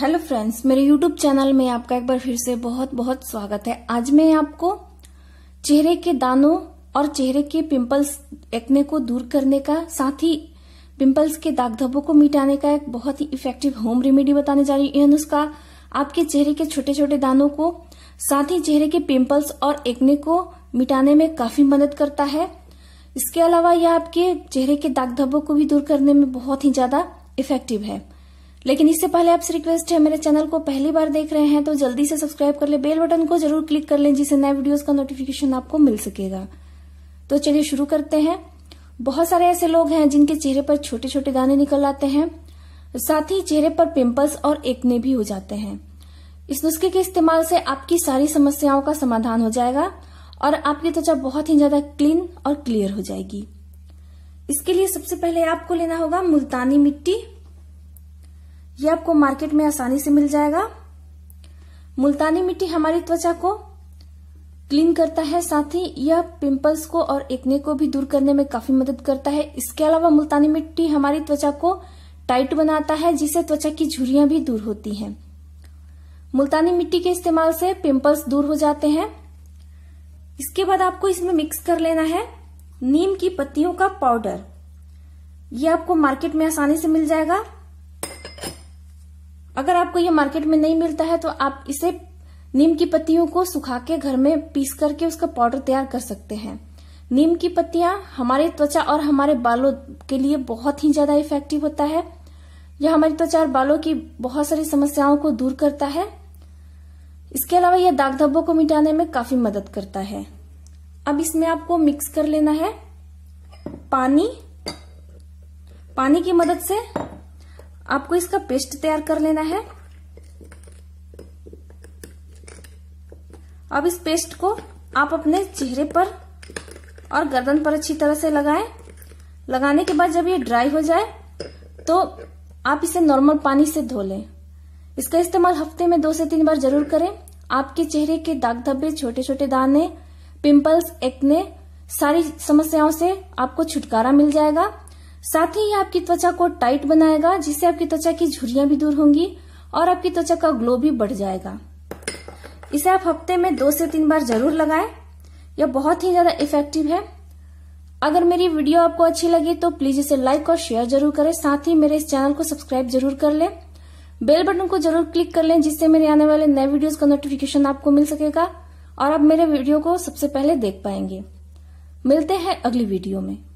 hello friends मेरे YouTube channel में आपका एक बार फिर से बहुत बहुत स्वागत है आज मैं आपको चेहरे के दानों और चेहरे के पिंपल्स एक्ने को दूर करने का साथ ही पिंपल्स के दाग धब्बों को मिटाने का एक बहुत ही इफेक्टिव होम रेमेडी बताने जा रही हूँ उसका आपके चेहरे के छोटे छोटे दानों को साथ ही चेहरे के पिंपल्स और एक्ने को मिटाने में काफी मदद करता है इसके अलावा यह आपके चेहरे के दाग धब्बों को भी दूर करने में बहुत ही ज्यादा इफेक्टिव है लेकिन इससे पहले आपसे रिक्वेस्ट है मेरे चैनल को पहली बार देख रहे हैं तो जल्दी से सब्सक्राइब कर ले बेल बटन को जरूर क्लिक कर लें जिससे नए वीडियोस का नोटिफिकेशन आपको मिल सकेगा तो चलिए शुरू करते हैं बहुत सारे ऐसे लोग हैं जिनके चेहरे पर छोटे छोटे दाने निकल आते हैं साथ ही चेहरे पर पिम्पल्स और एकने भी हो जाते हैं इस नुस्खे के इस्तेमाल से आपकी सारी समस्याओं का समाधान हो जाएगा और आपकी त्वचा बहुत ही ज्यादा क्लीन और क्लियर हो जाएगी इसके लिए सबसे पहले आपको लेना होगा मुल्तानी मिट्टी ये आपको मार्केट में आसानी से मिल जाएगा मुल्तानी मिट्टी हमारी त्वचा को क्लीन करता है साथ ही यह पिंपल्स को और एक्ने को भी दूर करने में काफी मदद करता है इसके अलावा मुल्तानी मिट्टी हमारी त्वचा को टाइट बनाता है जिससे त्वचा की झुरियां भी दूर होती हैं मुल्तानी मिट्टी के इस्तेमाल से पिंपल्स दूर हो जाते हैं इसके बाद आपको इसमें मिक्स कर लेना है नीम की पत्तियों का पाउडर ये आपको मार्केट में आसानी से मिल जाएगा अगर आपको ये मार्केट में नहीं मिलता है तो आप इसे नीम की पत्तियों को सुखा के घर में पीस करके उसका पाउडर तैयार कर सकते हैं नीम की पत्तियां हमारी त्वचा और हमारे बालों के लिए बहुत ही ज्यादा इफेक्टिव होता है यह हमारी त्वचा और बालों की बहुत सारी समस्याओं को दूर करता है इसके अलावा यह दाग धब्बों को मिटाने में काफी मदद करता है अब इसमें आपको मिक्स कर लेना है पानी पानी की मदद से आपको इसका पेस्ट तैयार कर लेना है अब इस पेस्ट को आप अपने चेहरे पर और गर्दन पर अच्छी तरह से लगाएं लगाने के बाद जब ये ड्राई हो जाए तो आप इसे नॉर्मल पानी से धो लें इसका इस्तेमाल हफ्ते में दो से तीन बार जरूर करें आपके चेहरे के दाग धब्बे छोटे छोटे दाने पिंपल्स एक्ने सारी समस्याओं से आपको छुटकारा मिल जाएगा साथ ही ये आपकी त्वचा को टाइट बनाएगा जिससे आपकी त्वचा की झुरियां भी दूर होंगी और आपकी त्वचा का ग्लो भी बढ़ जाएगा इसे आप हफ्ते में दो से तीन बार जरूर लगाए यह बहुत ही ज्यादा इफेक्टिव है अगर मेरी वीडियो आपको अच्छी लगी तो प्लीज इसे लाइक और शेयर जरूर करें साथ ही मेरे इस चैनल को सब्सक्राइब जरूर कर लें बेल बटन को जरूर क्लिक कर लें जिससे मेरे आने वाले नए वीडियोस का नोटिफिकेशन आपको मिल सकेगा और आप मेरे वीडियो को सबसे पहले देख पाएंगे मिलते हैं अगली वीडियो में